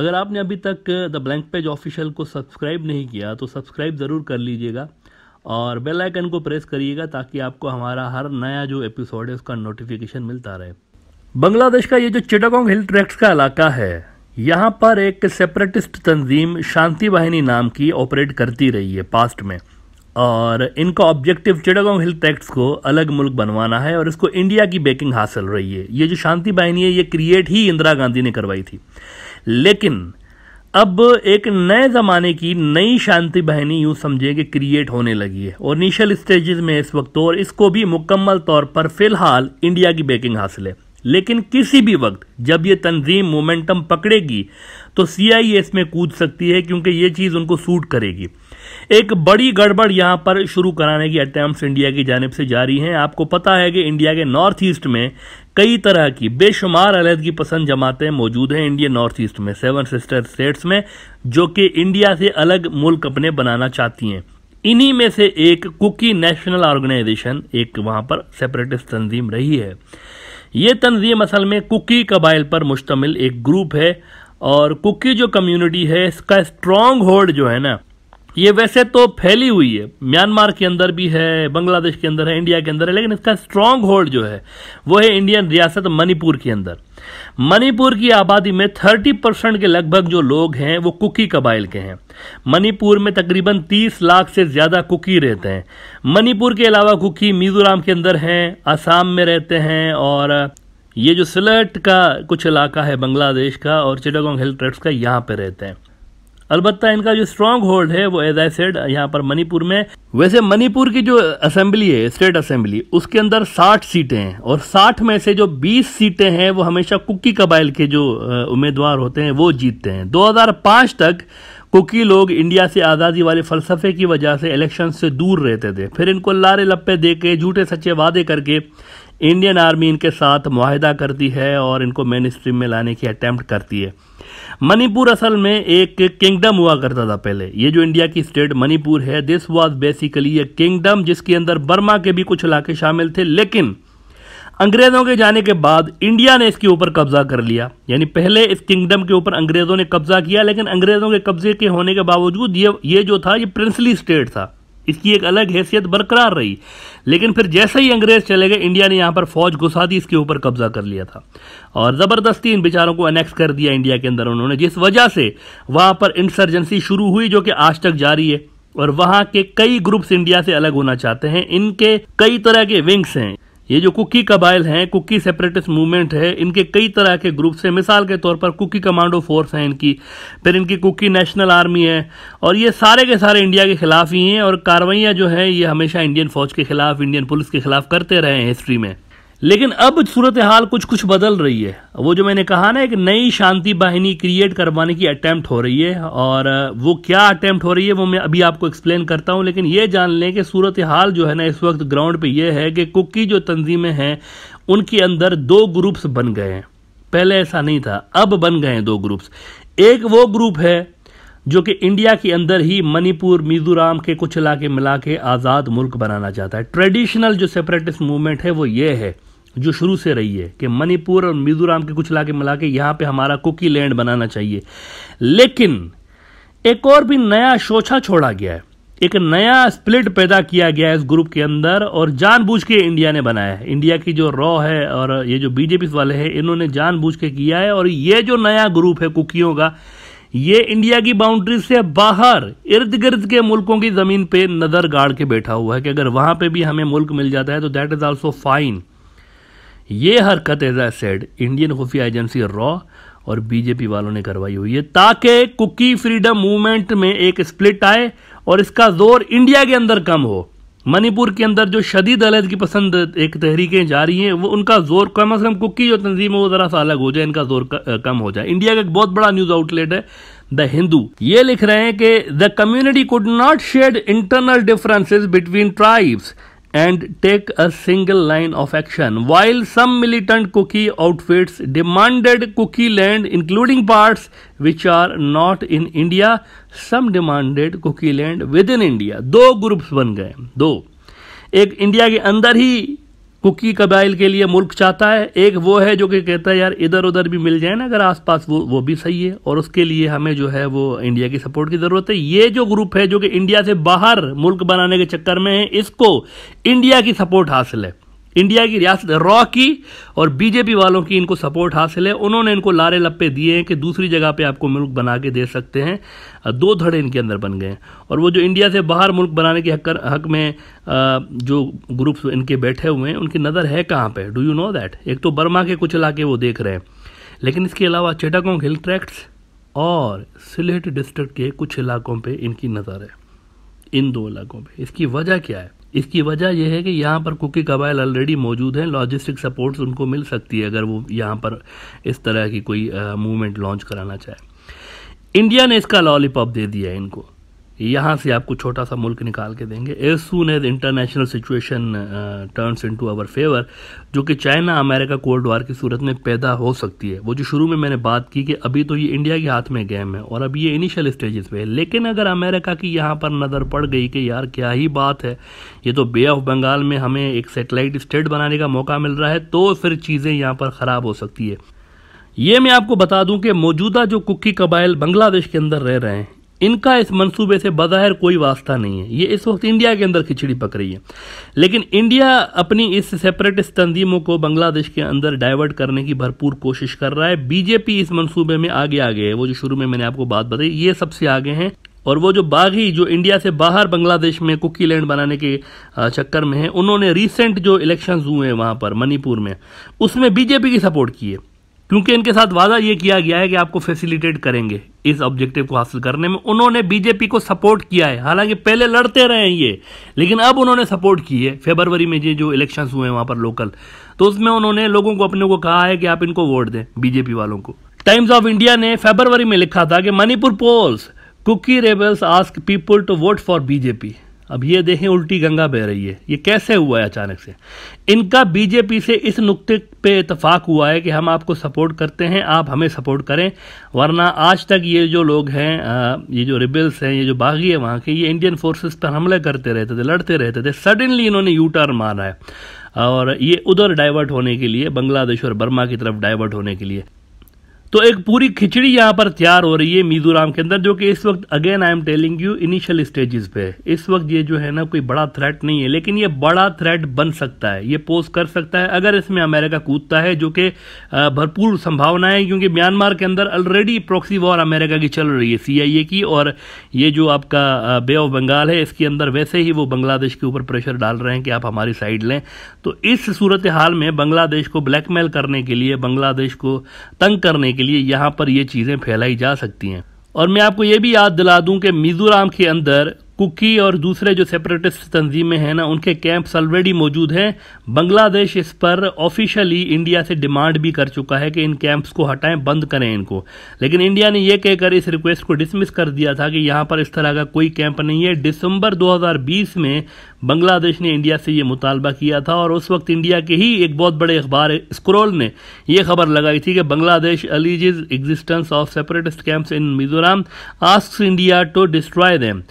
अगर आपने अभी तक द ब्लैंक पेज ऑफिशियल को सब्सक्राइब नहीं किया तो सब्सक्राइब ज़रूर कर लीजिएगा और बेल आइकन को प्रेस करिएगा ताकि आपको हमारा हर नया जो एपिसोड है उसका नोटिफिकेशन मिलता रहे बांग्लादेश का ये जो चिटागोंग हिल ट्रैक्स का इलाका है यहाँ पर एक सेपरेटिस्ट तंजीम शांति वाहिनी नाम की ऑपरेट करती रही है पास्ट में और इनका ऑब्जेक्टिव चिटागोंग हिल ट्रैक्ट्स को अलग मुल्क बनवाना है और इसको इंडिया की बैकिंग हासिल रही है ये जो शांति वाहिनी है ये क्रिएट ही इंदिरा गांधी ने करवाई थी लेकिन अब एक नए ज़माने की नई शांति बहनी यूं समझे कि क्रिएट होने लगी है और इनिशियल स्टेजेस में इस वक्त तो और इसको भी मुकम्मल तौर पर फ़िलहाल इंडिया की बैकिंग हासिल है लेकिन किसी भी वक्त जब ये तंजीम मोमेंटम पकड़ेगी तो सी आई में कूद सकती है क्योंकि ये चीज़ उनको सूट करेगी एक बड़ी गड़बड़ यहाँ पर शुरू कराने की अटैम्प्ट इंडिया की जानब से जारी हैं आपको पता है कि इंडिया के नॉर्थ ईस्ट में कई तरह की बेशुमार अलहदगी पसंद जमातें मौजूद हैं इंडियन नॉर्थ ईस्ट में सेवन सिस्टर स्टेट्स में जो कि इंडिया से अलग मुल्क अपने बनाना चाहती हैं इन्हीं में से एक कुकी नेशनल ऑर्गेनाइजेशन एक वहाँ पर सेपरेटिस्ट तंजीम रही है ये तंजीम असल में कुकी कबाइल पर मुश्तमिल एक ग्रुप है और कुकी जो कम्युनिटी है इसका स्ट्रॉन्ग होल्ड जो है ना ये वैसे तो फैली हुई है म्यांमार के अंदर भी है बांग्लादेश के अंदर है इंडिया के अंदर है लेकिन इसका स्ट्रांग होल्ड जो है वो है इंडियन रियासत मणिपुर के अंदर मणिपुर की आबादी में 30 परसेंट के लगभग जो लोग हैं वो कुकी कबाइल के हैं मणिपुर में तकरीबन 30 लाख से ज़्यादा कुकी रहते हैं मणिपुर के अलावा कुकी मिजोराम के अंदर हैं आसाम में रहते हैं और ये जो सिलट का कुछ इलाका है बांग्लादेश का और चिटागोंग हिल ट्रेड्स का यहाँ पर रहते हैं अलबत्ता इनका जो स्ट्रांग होल्ड है वो एज आई सेड यहाँ पर मणिपुर में वैसे मणिपुर की जो असेंबली है स्टेट असेंबली उसके अंदर 60 सीटें हैं और 60 में से जो 20 सीटें हैं वो हमेशा कुकी कबाइल के जो उम्मीदवार होते हैं वो जीतते हैं 2005 तक कुकी लोग इंडिया से आज़ादी वाले फलसफे की वजह से इलेक्शन से दूर रहते थे फिर इनको लारे लप्पे दे के झूठे सच्चे वादे करके इंडियन आर्मी इनके साथ माहिदा करती है और इनको मेन स्ट्रीम में लाने की अटैम्प्ट करती है मणिपुर असल में एक किंगडम हुआ करता था पहले ये जो इंडिया की स्टेट मणिपुर है this was basically a kingdom जिसके अंदर बर्मा के भी कुछ इलाके शामिल थे लेकिन अंग्रेजों के जाने के बाद इंडिया ने इसके ऊपर कब्जा कर लिया यानी पहले इस किंगडम के ऊपर अंग्रेजों ने कब्जा किया लेकिन अंग्रेजों के कब्जे के होने के बावजूद ये ये जो था ये प्रिंसली स्टेट था इसकी एक अलग हैसियत बरकरार रही लेकिन फिर जैसे ही अंग्रेज चले गए इंडिया ने यहां पर फौज घुसा दी इसके ऊपर कब्जा कर लिया था और ज़बरदस्ती इन बिचारों को अनेक्स कर दिया इंडिया के अंदर उन्होंने जिस वजह से वहां पर इंसर्जेंसी शुरू हुई जो कि आज तक जारी है और वहां के कई ग्रुप्स इंडिया से अलग होना चाहते हैं इनके कई तरह के विंग्स हैं ये जो कुकी कबाइल हैं कुकी सेपरेटिस्ट मूवमेंट है इनके कई तरह के ग्रुप्स हैं मिसाल के तौर पर कुकी कमांडो फोर्स है इनकी फिर इनकी कुकी नेशनल आर्मी है और ये सारे के सारे इंडिया के खिलाफ ही हैं और कार्रवाइयाँ जो हैं ये हमेशा इंडियन फौज के खिलाफ इंडियन पुलिस के खिलाफ करते रहे हैं हिस्ट्री में लेकिन अब सूरत हाल कुछ कुछ बदल रही है वो जो मैंने कहा ना एक नई शांति वाहिनी क्रिएट करवाने की अटैम्प्ट हो रही है और वो क्या अटैम्प्ट हो रही है वो मैं अभी आपको एक्सप्लेन करता हूँ लेकिन ये जान लें कि सूरत हाल जो है ना इस वक्त ग्राउंड पे ये है कि कुकी जो तंजीमें हैं उनके अंदर दो ग्रुप्स बन गए हैं पहले ऐसा नहीं था अब बन गए हैं दो ग्रुप्स एक वो ग्रुप है जो कि इंडिया के अंदर ही मणिपुर मिजोराम के कुछ इलाके मिला के आज़ाद मुल्क बनाना चाहता है ट्रेडिशनल जो सेपरेटिस्ट मूवमेंट है वो ये है जो शुरू से रही है कि मणिपुर और मिजोराम के कुछ इलाके मिला के यहाँ पर हमारा कुकी लैंड बनाना चाहिए लेकिन एक और भी नया शोछा छोड़ा गया है एक नया स्प्लिट पैदा किया गया है इस ग्रुप के अंदर और जानबूझ के इंडिया ने बनाया है इंडिया की जो रॉ है और ये जो बीजेपी वाले हैं इन्होंने जानबूझ के किया है और ये जो नया ग्रुप है कुकियों का ये इंडिया की बाउंड्री से बाहर इर्द गिर्द के मुल्कों की ज़मीन पे नज़र गाड़ के बैठा हुआ है कि अगर वहां पे भी हमें मुल्क मिल जाता है तो दैट इज़ ऑल्सो फाइन ये हरकत एज आई सेड इंडियन खुफिया एजेंसी रॉ और बीजेपी वालों ने करवाई हुई है ताकि कुकी फ्रीडम मूवमेंट में एक स्प्लिट आए और इसका जोर इंडिया के अंदर कम हो मणिपुर के अंदर जो शदीद अलहद की पसंद एक तहरीकें जा रही हैं वो उनका जोर कम अज़ कम कुकी जो तंजीम है वो ज़रा सा अलग हो जाए इनका जोर कम हो जाए इंडिया का एक बहुत बड़ा न्यूज़ आउटलेट है द हिंदू ये लिख रहे हैं कि the community could not shed internal differences between tribes and take a single line of action. While some militant cookie outfits demanded cookie land, including parts which are not in India, some demanded cookie land within India. do groups ban gaye do ek india ke andar hi Kuki कबाइल के लिए मुल्क चाहता है एक वो है जो कि कहता है यार इधर उधर भी मिल जाए ना अगर आसपास वो वो भी सही है और उसके लिए हमें जो है वो इंडिया की सपोर्ट की ज़रूरत है ये जो ग्रुप है जो कि इंडिया से बाहर मुल्क बनाने के चक्कर में है इसको इंडिया की सपोर्ट हासिल है इंडिया की रियासत रॉ की और बीजेपी वालों की इनको सपोर्ट हासिल है उन्होंने इनको लारे लप्पे दिए हैं कि दूसरी जगह पे आपको मुल्क बना के दे सकते हैं दो धड़े इनके अंदर बन गए हैं और वो जो इंडिया से बाहर मुल्क बनाने के हक हक में जो ग्रुप्स इनके बैठे हुए हैं उनकी नज़र है कहाँ पर डू यू नो दैट एक तो बर्मा के कुछ इलाके वो देख रहे हैं लेकिन इसके अलावा चेटागोंग हिल ट्रैक्ट्स और सिलेट डिस्ट्रिक्ट के कुछ इलाकों पर इनकी नज़र है इन दो इलाकों पर इसकी वजह क्या है इसकी वजह यह है कि यहाँ पर कुकी कबाइल ऑलरेडी मौजूद हैं लॉजिस्टिक सपोर्ट्स उनको मिल सकती है अगर वो यहाँ पर इस तरह की कोई मूवमेंट लॉन्च कराना चाहे इंडिया ने इसका लॉलीपॉप दे दिया है इनको यहाँ से आपको छोटा सा मुल्क निकाल के देंगे as soon as international situation turns into our favour जो कि चाइना अमेरिका कोल्ड वार की सूरत में पैदा हो सकती है वो जो शुरू में मैंने बात की कि अभी तो ये इंडिया के हाथ में गेम है और अभी ये इनिशियल स्टेजेस पे है लेकिन अगर अमेरिका की यहाँ पर नज़र पड़ गई कि यार क्या ही बात है ये तो बे ऑफ बंगाल में हमें एक सेटेलाइट स्टेट बनाने का मौका मिल रहा है तो फिर चीज़ें यहाँ पर ख़राब हो सकती है ये मैं आपको बता दूं कि मौजूदा जो कुकी कबाइल बांग्लादेश के अंदर रह रहे हैं इनका इस मंसूबे से बाहर कोई वास्ता नहीं है ये इस वक्त इंडिया के अंदर खिचड़ी पक रही है लेकिन इंडिया अपनी इस सेपरेटिस्ट तंजीमों को बांग्लादेश के अंदर डाइवर्ट करने की भरपूर कोशिश कर रहा है बीजेपी इस मंसूबे में आगे आगे है वो जो शुरू में मैंने आपको बात बताई ये सबसे आगे हैं और वो जो बागी जो इंडिया से बाहर बांग्लादेश में कुकी लैंड बनाने के चक्कर में है उन्होंने रिसेंट जो इलेक्शन हुए हैं वहां पर मणिपुर में उसमें बीजेपी की सपोर्ट की है क्योंकि इनके साथ वादा ये किया गया है कि आपको फैसिलिटेट करेंगे इस ऑब्जेक्टिव को हासिल करने में उन्होंने बीजेपी को सपोर्ट किया है हालांकि पहले लड़ते रहे हैं ये लेकिन अब उन्होंने सपोर्ट की है फेबरवरी में ये जो इलेक्शन हुए हैं वहाँ पर लोकल तो उसमें उन्होंने लोगों को अपने को कहा है कि आप इनको वोट दें बीजेपी वालों को टाइम्स ऑफ इंडिया ने फेबरवरी में लिखा था कि Manipur polls Kuki rebels ask people to vote for BJP अब ये देखें उल्टी गंगा बह रही है ये कैसे हुआ है अचानक से इनका बीजेपी से इस नुक्ते पे इतफाक हुआ है कि हम आपको सपोर्ट करते हैं आप हमें सपोर्ट करें वरना आज तक ये जो लोग हैं ये जो रिबल्स हैं ये जो बागी है वहाँ के ये इंडियन फोर्सेस पर हमले करते रहते थे लड़ते रहते थे सडनली इन्होंने यू टर्न मारा है और ये उधर डाइवर्ट होने के लिए बांग्लादेश और बर्मा की तरफ डाइवर्ट होने के लिए तो एक पूरी खिचड़ी यहाँ पर तैयार हो रही है मिजोराम के अंदर जो कि इस वक्त again I am telling you initial stages पे इस वक्त ये जो है ना कोई बड़ा थ्रेट नहीं है लेकिन ये बड़ा थ्रेट बन सकता है ये पोज कर सकता है अगर इसमें अमेरिका कूदता है जो कि भरपूर संभावना है क्योंकि म्यांमार के अंदर ऑलरेडी प्रॉक्सी वॉर अमेरिका की चल रही है सी की और ये जो आपका बे ऑफ बंगाल है इसके अंदर वैसे ही वो बांग्लादेश के ऊपर प्रेशर डाल रहे हैं कि आप हमारी साइड लें तो इस सूरत हाल में बांग्लादेश को ब्लैकमेल करने के लिए बांग्लादेश को तंग करने के के लिए यहाँ पर ये चीज़ें फैलाई जा सकती हैं और मैं आपको ये भी याद दिला दूं कि मिजोराम के अंदर कुकी और दूसरे जो सेपरेटिस्ट तंजीमें हैं ना उनके कैंप्स ऑलरेडी मौजूद हैं बांग्लादेश इस पर ऑफिशियली इंडिया से डिमांड भी कर चुका है कि इन कैंप्स को हटाएं बंद करें इनको लेकिन इंडिया ने यह कहकर इस रिक्वेस्ट को डिसमिस कर दिया था कि यहाँ पर इस तरह का कोई कैंप नहीं है दिसंबर 2020 में बांग्लादेश ने इंडिया से ये मुतालबा किया था और उस वक्त इंडिया के ही एक बहुत बड़े अखबार स्क्रोल ने यह खबर लगाई थी कि Bangladesh alleges existence of separatist camps in Mizoram ask India to destroy them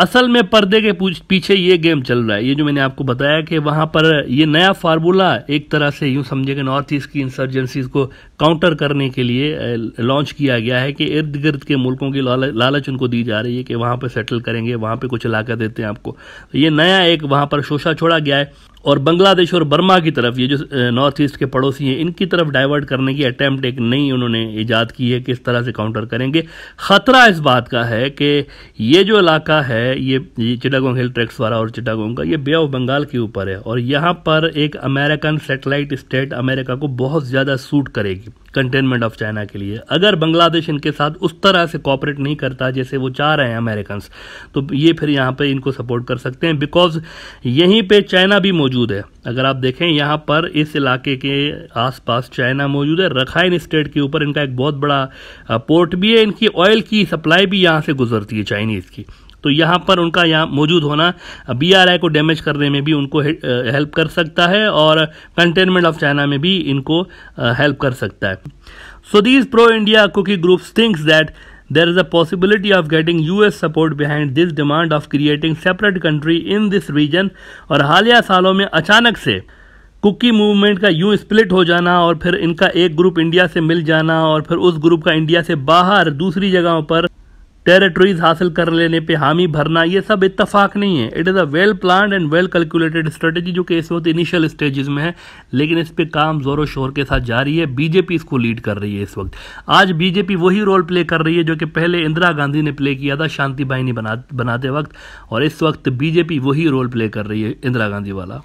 असल में पर्दे के पीछे ये गेम चल रहा है ये जो मैंने आपको बताया कि वहाँ पर ये नया फार्मूला एक तरह से यूँ समझे कि नॉर्थ ईस्ट की इंसर्जेंसीज को काउंटर करने के लिए लॉन्च किया गया है कि इर्द गिर्द के मुल्कों की लालच उनको दी जा रही है कि वहाँ पर सेटल करेंगे वहाँ पर कुछ इलाका देते हैं आपको ये नया एक वहाँ पर शोशा छोड़ा गया है और बांग्लादेश और बर्मा की तरफ ये जो नॉर्थ ईस्ट के पड़ोसी हैं इनकी तरफ डाइवर्ट करने की अटैम्प्ट एक नई उन्होंने ईजाद की है कि इस तरह से काउंटर करेंगे ख़तरा इस बात का है कि ये जो इलाका है ये, चिटागोंग हिल ट्रैक्स वाला और चिटागोंग का ये बे ऑफ बंगाल के ऊपर है और यहाँ पर एक अमेरिकन सेटेलाइट स्टेट अमेरिका को बहुत ज़्यादा सूट करेगी कंटेनमेंट ऑफ चाइना के लिए अगर बांग्लादेश इनके साथ उस तरह से कॉपरेट नहीं करता जैसे वो चाह रहे हैं अमेरिकन तो ये फिर यहाँ पर इनको सपोर्ट कर सकते हैं बिकॉज यहीं पर चाइना भी मौजूद मौजूद है अगर आप देखें यहाँ पर इस इलाके के आसपास चाइना मौजूद है रखाइन स्टेट के ऊपर इनका एक बहुत बड़ा पोर्ट भी है इनकी ऑयल की सप्लाई भी यहाँ से गुजरती है चाइनीज़ की तो यहाँ पर उनका यहाँ मौजूद होना बी को डैमेज करने में भी उनको हेल्प कर सकता है और कंटेनमेंट ऑफ चाइना में भी इनको हेल्प कर सकता है so these pro India Kuki group thinks that There is a possibility of getting US support behind this demand of creating separate country in this region और हालिया सालों में अचानक से कुकी मूवमेंट का यूं स्प्लिट हो जाना और फिर इनका एक ग्रुप इंडिया से मिल जाना और फिर उस ग्रुप का इंडिया से बाहर दूसरी जगहों पर टेरिटरीज हासिल कर लेने पे हामी भरना ये सब इतफाक नहीं है it is a well plan and well calculated strategy जो कि इस वक्त इनिशियल स्टेजेस में है लेकिन इस पे काम जोरों शोर के साथ जारी है बीजेपी इसको लीड कर रही है इस वक्त आज बीजेपी वही रोल प्ले कर रही है जो कि पहले इंदिरा गांधी ने प्ले किया था शांति बाहिनी बना बनाते वक्त और इस वक्त बीजेपी वही रोल प्ले कर रही है इंदिरा गांधी वाला